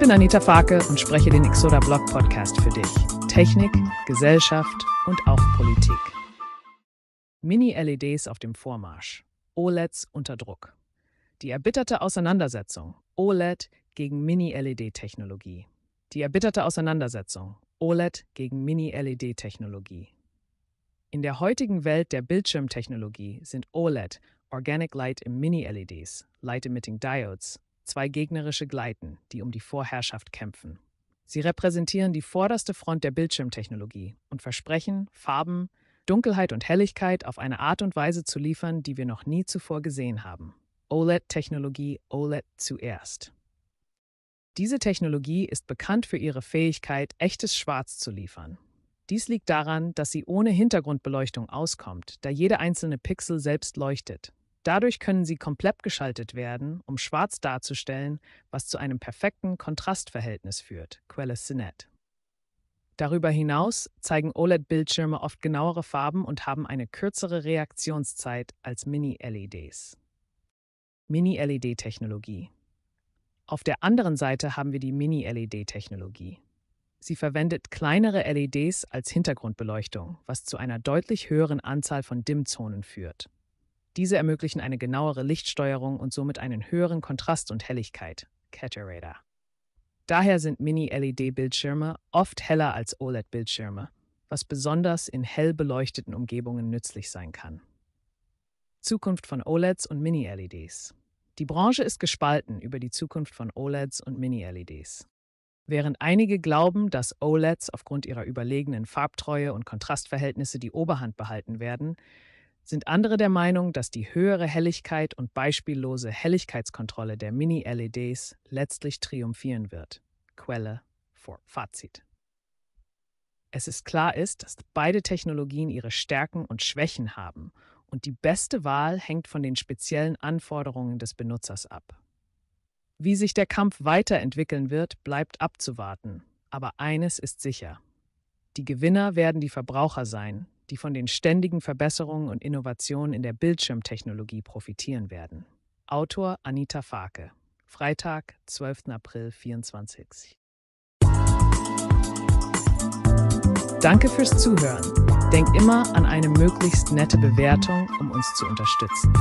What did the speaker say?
bin Anita Farke und spreche den Exoda Blog Podcast für dich. Technik, Gesellschaft und auch Politik. Mini-LEDs auf dem Vormarsch. OLEDs unter Druck. Die erbitterte Auseinandersetzung. OLED gegen Mini-LED-Technologie. Die erbitterte Auseinandersetzung. OLED gegen Mini-LED-Technologie. In der heutigen Welt der Bildschirmtechnologie sind OLED, Organic Light in Mini-LEDs, Light Emitting Diodes, zwei gegnerische Gleiten, die um die Vorherrschaft kämpfen. Sie repräsentieren die vorderste Front der Bildschirmtechnologie und versprechen, Farben, Dunkelheit und Helligkeit auf eine Art und Weise zu liefern, die wir noch nie zuvor gesehen haben. OLED-Technologie OLED zuerst. Diese Technologie ist bekannt für ihre Fähigkeit, echtes Schwarz zu liefern. Dies liegt daran, dass sie ohne Hintergrundbeleuchtung auskommt, da jeder einzelne Pixel selbst leuchtet. Dadurch können sie komplett geschaltet werden, um schwarz darzustellen, was zu einem perfekten Kontrastverhältnis führt, Quelle Sinet. Darüber hinaus zeigen OLED-Bildschirme oft genauere Farben und haben eine kürzere Reaktionszeit als Mini-LEDs. Mini-LED-Technologie Auf der anderen Seite haben wir die Mini-LED-Technologie. Sie verwendet kleinere LEDs als Hintergrundbeleuchtung, was zu einer deutlich höheren Anzahl von Dimmzonen führt. Diese ermöglichen eine genauere Lichtsteuerung und somit einen höheren Kontrast und Helligkeit. Caterator. Daher sind Mini-LED-Bildschirme oft heller als OLED-Bildschirme, was besonders in hell beleuchteten Umgebungen nützlich sein kann. Zukunft von OLEDs und Mini-LEDs. Die Branche ist gespalten über die Zukunft von OLEDs und Mini-LEDs. Während einige glauben, dass OLEDs aufgrund ihrer überlegenen Farbtreue und Kontrastverhältnisse die Oberhand behalten werden, sind andere der Meinung, dass die höhere Helligkeit und beispiellose Helligkeitskontrolle der Mini-LEDs letztlich triumphieren wird. Quelle vor Fazit. Es ist klar ist, dass beide Technologien ihre Stärken und Schwächen haben und die beste Wahl hängt von den speziellen Anforderungen des Benutzers ab. Wie sich der Kampf weiterentwickeln wird, bleibt abzuwarten, aber eines ist sicher. Die Gewinner werden die Verbraucher sein, die von den ständigen Verbesserungen und Innovationen in der Bildschirmtechnologie profitieren werden. Autor Anita Farke. Freitag, 12. April 24. Danke fürs Zuhören. Denk immer an eine möglichst nette Bewertung, um uns zu unterstützen.